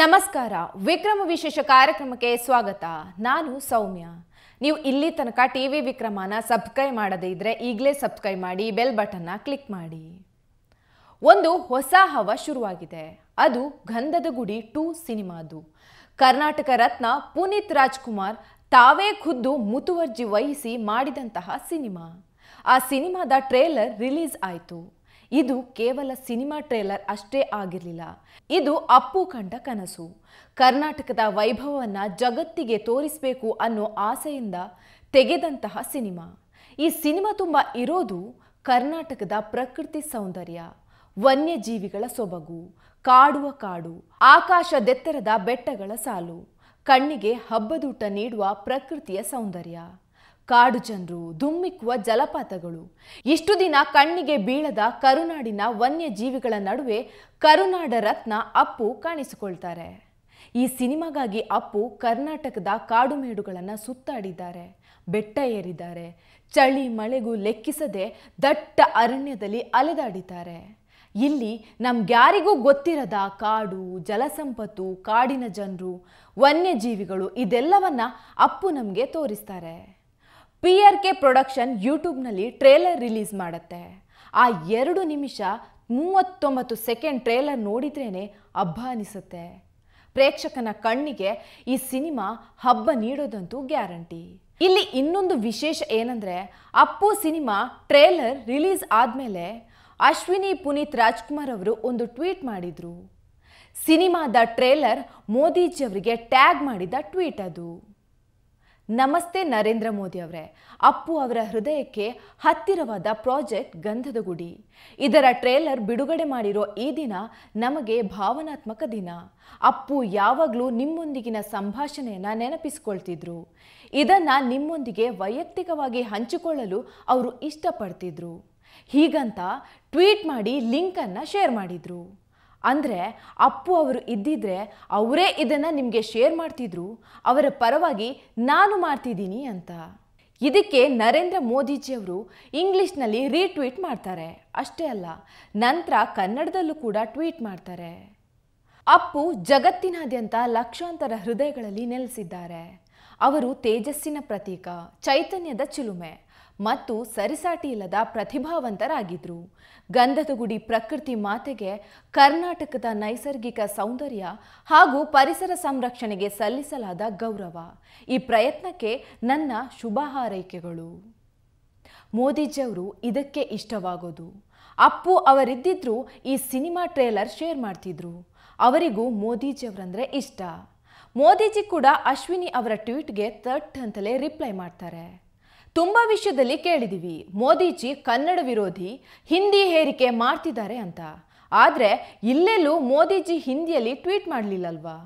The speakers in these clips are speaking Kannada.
ನಮಸ್ಕಾರ ವಿಕ್ರಮ ವಿಶೇಷ ಕಾರ್ಯಕ್ರಮಕ್ಕೆ ಸ್ವಾಗತ ನಾನು ಸೌಮ್ಯ ನೀವು ಇಲ್ಲಿ ತನಕ ಟಿ ವಿ ವಿಕ್ರಮನ ಸಬ್ಸ್ಕ್ರೈಬ್ ಮಾಡದೇ ಇದ್ದರೆ ಈಗಲೇ ಸಬ್ಸ್ಕ್ರೈಬ್ ಮಾಡಿ ಬೆಲ್ ಬಟನ್ನ ಕ್ಲಿಕ್ ಮಾಡಿ ಒಂದು ಹೊಸ ಹವ ಶುರುವಾಗಿದೆ ಅದು ಗಂಧದ ಗುಡಿ ಟೂ ಸಿನಿಮಾದು ಕರ್ನಾಟಕ ರತ್ನ ಪುನೀತ್ ರಾಜ್ಕುಮಾರ್ ತಾವೇ ಖುದ್ದು ಮುತುವರ್ಜಿ ವಹಿಸಿ ಮಾಡಿದಂತಹ ಸಿನಿಮಾ ಆ ಸಿನಿಮಾದ ಟ್ರೇಲರ್ ರಿಲೀಸ್ ಆಯಿತು ಇದು ಕೇವಲ ಸಿನಿಮಾ ಟ್ರೇಲರ್ ಅಷ್ಟೇ ಆಗಿರಲಿಲ್ಲ ಇದು ಅಪ್ಪು ಕಂಡ ಕನಸು ಕರ್ನಾಟಕದ ವೈಭವವನ್ನು ಜಗತ್ತಿಗೆ ತೋರಿಸಬೇಕು ಅನ್ನೋ ಆಸೆಯಿಂದ ತೆಗೆದಂತಹ ಸಿನಿಮಾ ಈ ಸಿನಿಮಾ ತುಂಬ ಇರೋದು ಕರ್ನಾಟಕದ ಪ್ರಕೃತಿ ಸೌಂದರ್ಯ ವನ್ಯಜೀವಿಗಳ ಸೊಬಗು ಕಾಡುವ ಕಾಡು ಆಕಾಶದೆತ್ತರದ ಬೆಟ್ಟಗಳ ಸಾಲು ಕಣ್ಣಿಗೆ ಹಬ್ಬದೂಟ ನೀಡುವ ಪ್ರಕೃತಿಯ ಸೌಂದರ್ಯ ಕಾಡು ಜನರು ಧುಮ್ಮಿಕ್ಕುವ ಜಲಪಾತಗಳು ಇಷ್ಟು ದಿನ ಕಣ್ಣಿಗೆ ಬೀಳದ ಕರುನಾಡಿನ ವನ್ಯಜೀವಿಗಳ ನಡುವೆ ಕರುನಾಡ ರತ್ನ ಅಪ್ಪು ಕಾಣಿಸಿಕೊಳ್ತಾರೆ ಈ ಸಿನಿಮಾಗಾಗಿ ಅಪ್ಪು ಕರ್ನಾಟಕದ ಕಾಡುಮೇಡುಗಳನ್ನು ಸುತ್ತಾಡಿದ್ದಾರೆ ಬೆಟ್ಟ ಏರಿದ್ದಾರೆ ಚಳಿ ಮಳೆಗೂ ಲೆಕ್ಕಿಸದೆ ದಟ್ಟ ಅರಣ್ಯದಲ್ಲಿ ಅಲೆದಾಡಿದ್ದಾರೆ ಇಲ್ಲಿ ನಮ್ಗ್ಯಾರಿಗೂ ಗೊತ್ತಿರದ ಕಾಡು ಜಲಸಂಪತ್ತು ಕಾಡಿನ ಜನರು ವನ್ಯಜೀವಿಗಳು ಇದೆಲ್ಲವನ್ನ ಅಪ್ಪು ನಮಗೆ ತೋರಿಸ್ತಾರೆ ಪಿ ಆರ್ ಕೆ ಪ್ರೊಡಕ್ಷನ್ ಯೂಟ್ಯೂಬ್ನಲ್ಲಿ ಟ್ರೇಲರ್ ರಿಲೀಸ್ ಮಾಡುತ್ತೆ ಆ ಎರಡು ನಿಮಿಷ ಮೂವತ್ತೊಂಬತ್ತು ಸೆಕೆಂಡ್ ಟ್ರೇಲರ್ ನೋಡಿದ್ರೇ ಹಬ್ಬ ಅನಿಸುತ್ತೆ ಪ್ರೇಕ್ಷಕನ ಕಣ್ಣಿಗೆ ಈ ಸಿನಿಮಾ ಹಬ್ಬ ನೀಡೋದಂತೂ ಗ್ಯಾರಂಟಿ ಇಲ್ಲಿ ಇನ್ನೊಂದು ವಿಶೇಷ ಏನಂದರೆ ಅಪ್ಪು ಸಿನಿಮಾ ಟ್ರೇಲರ್ ರಿಲೀಸ್ ಆದಮೇಲೆ ಅಶ್ವಿನಿ ಪುನೀತ್ ರಾಜ್ಕುಮಾರ್ ಅವರು ಒಂದು ಟ್ವೀಟ್ ಮಾಡಿದರು ಸಿನಿಮಾದ ಟ್ರೇಲರ್ ಮೋದಿಜಿಯವರಿಗೆ ಟ್ಯಾಗ್ ಮಾಡಿದ ಟ್ವೀಟ್ ಅದು ನಮಸ್ತೆ ನರೇಂದ್ರ ಮೋದಿ ಅವರೇ ಅಪ್ಪು ಅವರ ಹೃದಯಕ್ಕೆ ಹತ್ತಿರವಾದ ಪ್ರಾಜೆಕ್ಟ್ ಗಂಧದ ಗುಡಿ ಇದರ ಟ್ರೇಲರ್ ಬಿಡುಗಡೆ ಮಾಡಿರೋ ಈ ದಿನ ನಮಗೆ ಭಾವನಾತ್ಮಕ ದಿನ ಅಪ್ಪು ಯಾವಾಗಲೂ ನಿಮ್ಮೊಂದಿಗಿನ ಸಂಭಾಷಣೆಯನ್ನು ನೆನಪಿಸಿಕೊಳ್ತಿದ್ರು ಇದನ್ನು ನಿಮ್ಮೊಂದಿಗೆ ವೈಯಕ್ತಿಕವಾಗಿ ಹಂಚಿಕೊಳ್ಳಲು ಅವರು ಇಷ್ಟಪಡ್ತಿದ್ರು ಹೀಗಂತ ಟ್ವೀಟ್ ಮಾಡಿ ಲಿಂಕನ್ನು ಶೇರ್ ಮಾಡಿದರು ಅಂದರೆ ಅಪ್ಪು ಅವರು ಇದ್ದಿದ್ರೆ ಅವರೇ ಇದನ್ನು ನಿಮಗೆ ಶೇರ್ ಮಾಡ್ತಿದ್ರು ಅವರ ಪರವಾಗಿ ನಾನು ಮಾಡ್ತಿದ್ದೀನಿ ಅಂತ ಇದಕ್ಕೆ ನರೇಂದ್ರ ಮೋದಿಜಿಯವರು ಇಂಗ್ಲೀಷ್ನಲ್ಲಿ ರೀಟ್ವೀಟ್ ಮಾಡ್ತಾರೆ ಅಷ್ಟೇ ಅಲ್ಲ ನಂತರ ಕನ್ನಡದಲ್ಲೂ ಕೂಡ ಟ್ವೀಟ್ ಮಾಡ್ತಾರೆ ಅಪ್ಪು ಜಗತ್ತಿನಾದ್ಯಂತ ಲಕ್ಷಾಂತರ ಹೃದಯಗಳಲ್ಲಿ ನೆಲೆಸಿದ್ದಾರೆ ಅವರು ತೇಜಸ್ಸಿನ ಪ್ರತೀಕ ಚೈತನ್ಯದ ಚಿಲುಮೆ ಮತ್ತು ಸರಿಸಾಟಿ ಇಲ್ಲದ ಪ್ರತಿಭಾವಂತರಾಗಿದ್ರು ಗಂಧದಗುಡಿ ಪ್ರಕೃತಿ ಮಾತೆಗೆ ಕರ್ನಾಟಕದ ನೈಸರ್ಗಿಕ ಸೌಂದರ್ಯ ಹಾಗೂ ಪರಿಸರ ಸಂರಕ್ಷಣೆಗೆ ಸಲ್ಲಿಸಲಾದ ಗೌರವ ಈ ಪ್ರಯತ್ನಕ್ಕೆ ನನ್ನ ಶುಭ ಹಾರೈಕೆಗಳು ಮೋದಿಜಿಯವರು ಇದಕ್ಕೆ ಇಷ್ಟವಾಗೋದು ಅಪ್ಪು ಅವರಿದ್ದಿದ್ರು ಈ ಸಿನಿಮಾ ಟ್ರೇಲರ್ ಶೇರ್ ಮಾಡ್ತಿದ್ರು ಅವರಿಗೂ ಮೋದಿಜಿಯವರಂದರೆ ಇಷ್ಟ ಮೋದಿಜಿ ಕೂಡ ಅಶ್ವಿನಿ ಅವರ ಟ್ವೀಟ್ಗೆ ಥಟ್ ಅಂತಲೇ ರಿಪ್ಲೈ ಮಾಡ್ತಾರೆ ತುಂಬ ವಿಷಯದಲ್ಲಿ ಕೇಳಿದೀವಿ ಮೋದಿಜಿ ಕನ್ನಡ ವಿರೋಧಿ ಹಿಂದಿ ಹೇರಿಕೆ ಮಾಡ್ತಿದ್ದಾರೆ ಅಂತ ಆದರೆ ಇಲ್ಲೆಲ್ಲೂ ಮೋದಿಜಿ ಹಿಂದಿಯಲ್ಲಿ ಟ್ವೀಟ್ ಮಾಡಲಿಲ್ಲಲ್ವಾ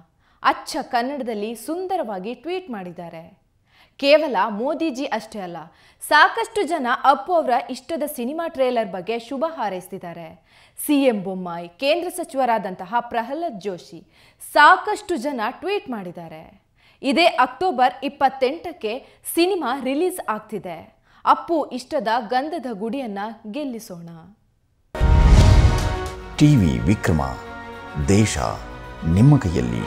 ಅಚ್ಚ ಕನ್ನಡದಲ್ಲಿ ಸುಂದರವಾಗಿ ಟ್ವೀಟ್ ಮಾಡಿದ್ದಾರೆ ಕೇವಲ ಮೋದಿಜಿ ಅಷ್ಟೇ ಅಲ್ಲ ಸಾಕಷ್ಟು ಜನ ಅಪ್ಪು ಅವರ ಇಷ್ಟದ ಸಿನಿಮಾ ಟ್ರೇಲರ್ ಬಗ್ಗೆ ಶುಭ ಹಾರೈಸಿದ್ದಾರೆ ಸಿ ಎಂ ಬೊಮ್ಮಾಯಿ ಕೇಂದ್ರ ಸಚಿವರಾದಂತಹ ಪ್ರಹ್ಲಾದ್ ಜೋಶಿ ಸಾಕಷ್ಟು ಜನ ಟ್ವೀಟ್ ಮಾಡಿದ್ದಾರೆ ಇದೇ ಅಕ್ಟೋಬರ್ ಇಪ್ಪತ್ತೆಂಟಕ್ಕೆ ಸಿನಿಮಾ ರಿಲೀಸ್ ಆಗ್ತಿದೆ ಅಪ್ಪು ಇಷ್ಟದ ಗಂಧದ ಗುಡಿಯನ್ನ ಗೆಲ್ಲಿಸೋಣ ಟಿವಿ ವಿಕ್ರಮ ದೇಶ ನಿಮ್ಮ ಕೈಯಲ್ಲಿ